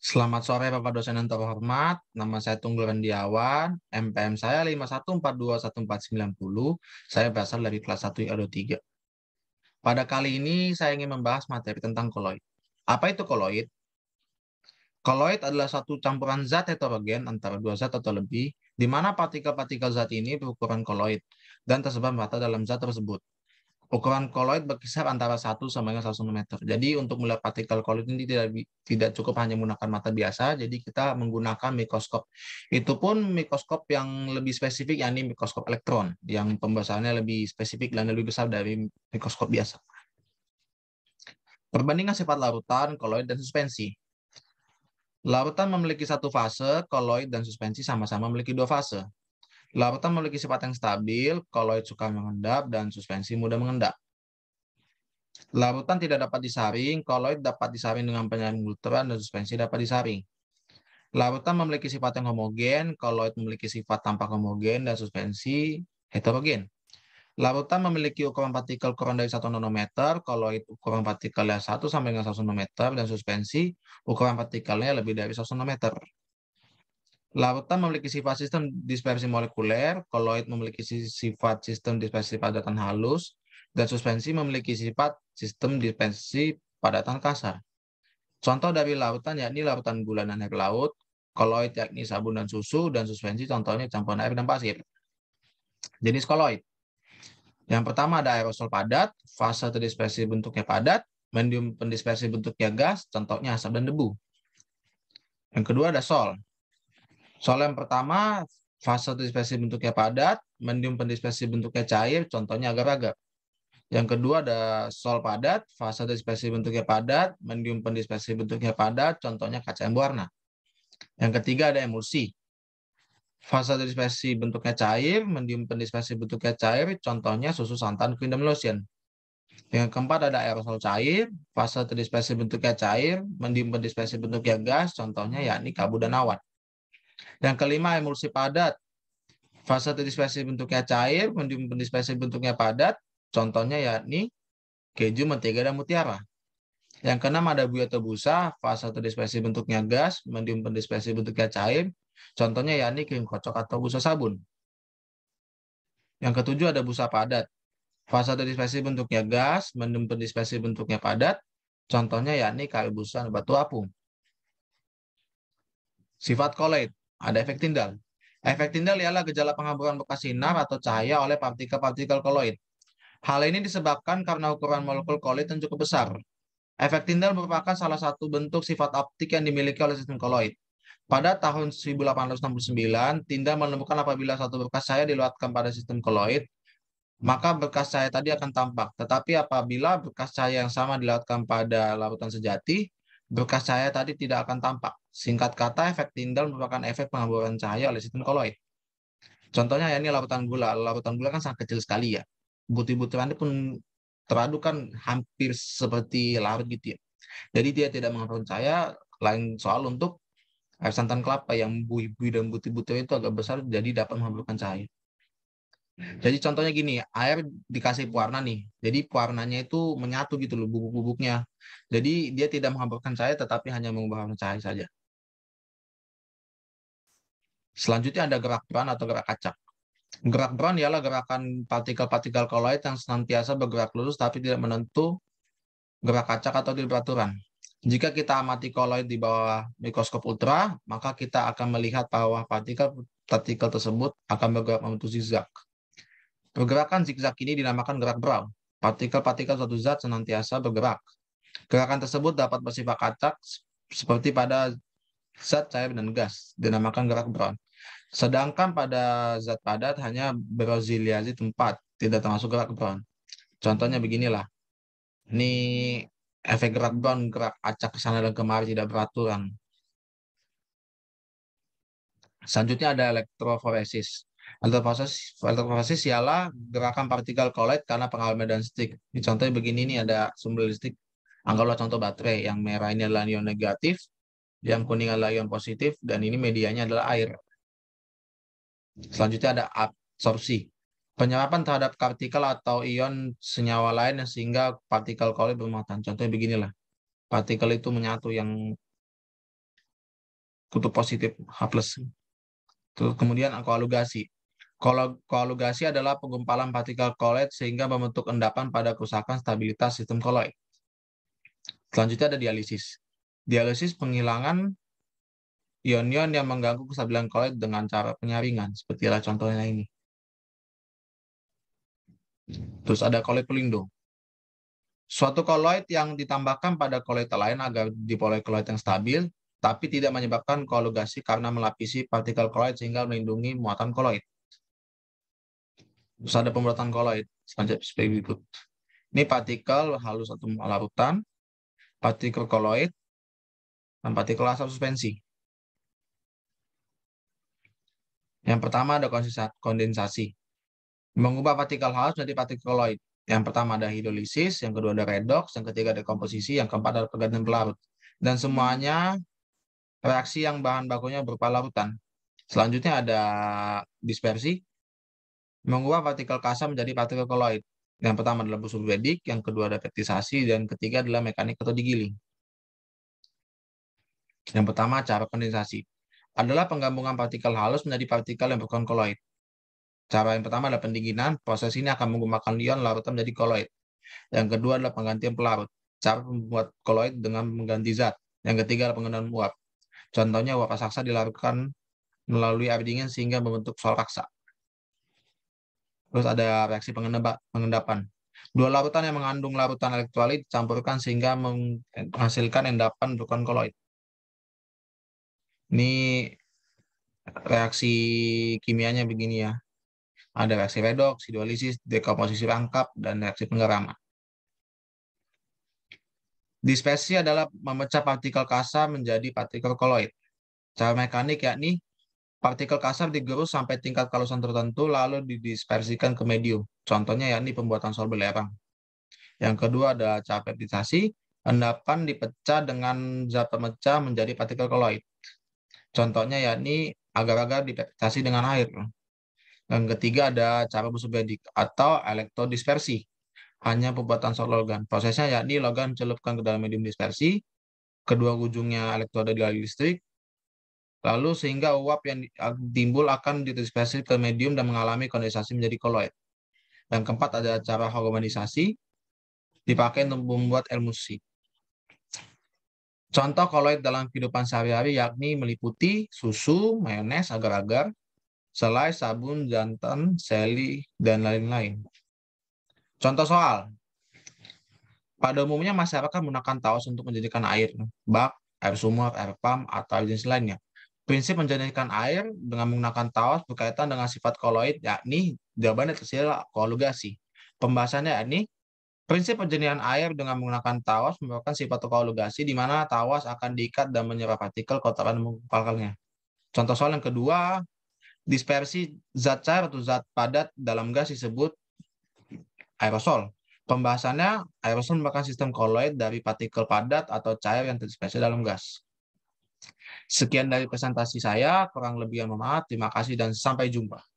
Selamat sore Bapak dosen yang terhormat, nama saya Tunggul Rendiawan, MPM saya 51421490, saya berasal dari kelas 1 IADO 3. Pada kali ini saya ingin membahas materi tentang koloid. Apa itu koloid? Koloid adalah satu campuran zat heterogen antara dua zat atau lebih, di mana partikel-partikel zat ini berukuran koloid dan tersebar merata dalam zat tersebut. Ukuran koloid berkisar antara 1 sampai dengan 100 Jadi untuk melihat partikel koloid ini tidak tidak cukup hanya menggunakan mata biasa, jadi kita menggunakan mikroskop. Itu pun mikroskop yang lebih spesifik, yakni mikroskop elektron, yang pembesarannya lebih spesifik dan lebih besar dari mikroskop biasa. Perbandingan sifat larutan, koloid, dan suspensi. Larutan memiliki satu fase, koloid dan suspensi sama-sama memiliki dua fase. Lavatar memiliki sifat yang stabil, koloid suka mengendap, dan suspensi mudah mengendap. Larutan tidak dapat disaring, koloid dapat disaring dengan penyaring ultra dan suspensi dapat disaring. Larutan memiliki sifat yang homogen, koloid memiliki sifat tampak homogen, dan suspensi heterogen. Larutan memiliki ukuran partikel kurang dari 1 nanometer, koloid ukuran partikelnya 1 sampai dengan 1 nanometer, dan suspensi ukuran partikelnya lebih dari 1 nanometer. Lautan memiliki sifat sistem dispersi molekuler, koloid memiliki sifat sistem dispersi padatan halus, dan suspensi memiliki sifat sistem dispersi padatan kasar. Contoh dari lautan yakni lautan gula dan air laut, koloid yakni sabun dan susu, dan suspensi contohnya campuran air dan pasir. Jenis koloid. Yang pertama ada aerosol padat, fase terdispersi bentuknya padat, medium pendispersi bentuknya gas, contohnya asap dan debu. Yang kedua ada sol. Soal yang pertama, fase dispersi bentuknya padat, medium pendispersi bentuknya cair, contohnya agar-agar. Yang kedua ada sol padat, fase dispersi bentuknya padat, medium pendispersi bentuknya padat, contohnya kaca yang berwarna. Yang ketiga ada emulsi. Fase dispersi bentuknya cair, medium pendispersi bentuknya cair, contohnya susu santan Kingdom Lotion. Yang keempat ada aerosol cair, fase dispersi bentuknya cair, medium pendispersi bentuknya gas, contohnya yakni kabu dan awan. Yang kelima emulsi padat. Fase terdispersi bentuknya cair, mendispersi bentuknya padat. Contohnya yakni keju, mentega, dan mutiara. Yang keenam ada buih atau busa, fase terdispersi bentuknya gas, medium bentuknya cair. Contohnya yakni krim kocok atau busa sabun. Yang ketujuh ada busa padat. Fase terdispersi bentuknya gas, medium bentuknya padat. Contohnya yakni kayu busa batu apung. Sifat koloid ada efek tindal. Efek tindal ialah gejala penghamburan bekas sinar atau cahaya oleh partikel-partikel koloid. Hal ini disebabkan karena ukuran molekul koloid yang cukup besar. Efek tindal merupakan salah satu bentuk sifat optik yang dimiliki oleh sistem koloid. Pada tahun 1869, Tindal menemukan apabila satu bekas cahaya diluatkan pada sistem koloid, maka bekas cahaya tadi akan tampak. Tetapi apabila bekas cahaya yang sama dilakukan pada larutan sejati, bekas cahaya tadi tidak akan tampak. Singkat kata, efek tindal merupakan efek penghamburan cahaya oleh sistem koloid. Contohnya ya ini larutan gula. Larutan gula kan sangat kecil sekali ya. butir itu pun teradu kan hampir seperti larut gitu ya. Jadi dia tidak mengaburkan cahaya, lain soal untuk air santan kelapa yang buih-buih dan butir-butir itu agak besar jadi dapat mengaburkan cahaya. Jadi contohnya gini, air dikasih pewarna nih. Jadi pewarnanya itu menyatu gitu loh bubuk-bubuknya. Jadi dia tidak menghamburkan cahaya tetapi hanya mengubah cahaya saja. Selanjutnya ada gerak brown atau gerak acak. Gerak brown ialah gerakan partikel-partikel koloid yang senantiasa bergerak lurus tapi tidak menentu gerak acak atau di peraturan. Jika kita amati koloid di bawah mikroskop ultra, maka kita akan melihat bahwa partikel-partikel tersebut akan bergerak membentuk zigzag. Pergerakan zigzag ini dinamakan gerak brown. Partikel-partikel suatu zat senantiasa bergerak. Gerakan tersebut dapat bersifat acak seperti pada zat cair dan gas, dinamakan gerak brown. Sedangkan pada zat padat hanya beroziliasi tempat, tidak termasuk gerak Brown. Contohnya beginilah. Ini efek gerak Brown, gerak acak ke sana dan kemari tidak beraturan. Selanjutnya ada elektroforesis. Elektroforesis, ialah gerakan partikel collide karena pengalaman medan stick. Ini contohnya begini nih ada sumber listrik. Anggaplah contoh baterai yang merah ini adalah ion negatif, yang kuning adalah ion positif, dan ini medianya adalah air. Selanjutnya ada absorpsi. Penyerapan terhadap partikel atau ion senyawa lain sehingga partikel koli bermuatan. Contohnya beginilah. Partikel itu menyatu yang kutub positif H+. Terus kemudian koalugasi. Koalugasi adalah penggumpalan partikel koloid sehingga membentuk endapan pada kerusakan stabilitas sistem koloid. Selanjutnya ada dialisis. Dialisis penghilangan ion-ion yang mengganggu kestabilan koloid dengan cara penyaringan, sepertilah contohnya ini. Terus ada koloid pelindung. Suatu koloid yang ditambahkan pada koloid lain agar diperoleh koloid yang stabil, tapi tidak menyebabkan kolugasi karena melapisi partikel koloid sehingga melindungi muatan koloid. Terus ada pembuatan koloid, selanjutnya seperti berikut. Ini partikel halus atau larutan, partikel koloid, dan partikel asap suspensi. Yang pertama ada kondensasi. Mengubah partikel halus menjadi partikel koloid. Yang pertama ada hidrolisis, yang kedua ada redox, yang ketiga ada komposisi, yang keempat ada pergantian pelarut. Dan semuanya reaksi yang bahan bakunya berupa larutan. Selanjutnya ada dispersi, mengubah partikel kasar menjadi partikel koloid. Yang pertama adalah busur bedik, yang kedua ada petisasi, dan ketiga adalah mekanik atau digiling. Yang pertama cara kondensasi adalah penggabungan partikel halus menjadi partikel yang bukan koloid. Cara yang pertama adalah pendinginan, proses ini akan menggunakan ion larutan menjadi koloid. Yang kedua adalah penggantian pelarut, cara membuat koloid dengan mengganti zat. Yang ketiga adalah penggunaan uap. Contohnya uap raksasa dilarutkan melalui air dingin sehingga membentuk sol raksa. Terus ada reaksi pengendapan. Dua larutan yang mengandung larutan elektrolit dicampurkan sehingga menghasilkan endapan bukan koloid. Ini reaksi kimianya begini ya. Ada reaksi redoks, hidrolisis, dekomposisi rangkap, dan reaksi penggeraman. Dispersi adalah memecah partikel kasar menjadi partikel koloid. Cara mekanik yakni partikel kasar digerus sampai tingkat kalusan tertentu lalu didispersikan ke medium. Contohnya yakni pembuatan sol belerang. Yang kedua adalah cara peptisasi, endapan dipecah dengan zat pemecah menjadi partikel koloid. Contohnya yakni agar-agar dikasih dengan air. Dan ketiga ada cara busubedik atau elektrodispersi. Hanya pembuatan sel logan. Prosesnya yakni logan celupkan ke dalam medium dispersi, kedua ujungnya elektroda lalu listrik, lalu sehingga uap yang timbul akan didispersi ke medium dan mengalami kondensasi menjadi koloid. Dan keempat ada cara homogenisasi dipakai untuk membuat emulsi. Contoh koloid dalam kehidupan sehari-hari yakni meliputi susu, mayones, agar-agar, selai, sabun, jantan, seli, dan lain-lain. Contoh soal. Pada umumnya masyarakat menggunakan taus untuk menjadikan air, bak, air sumur, air pump, atau jenis lainnya. Prinsip menjadikan air dengan menggunakan taus berkaitan dengan sifat koloid, yakni jawabannya tersedia kolugasi. Pembahasannya yakni Prinsip penjernihan air dengan menggunakan tawas merupakan sifat koalugasi di mana tawas akan diikat dan menyerap partikel kotoran mengumpulkannya. Contoh soal yang kedua, dispersi zat cair atau zat padat dalam gas disebut aerosol. Pembahasannya, aerosol merupakan sistem koloid dari partikel padat atau cair yang terdispersi dalam gas. Sekian dari presentasi saya, kurang lebih yang memaaf. Terima kasih dan sampai jumpa.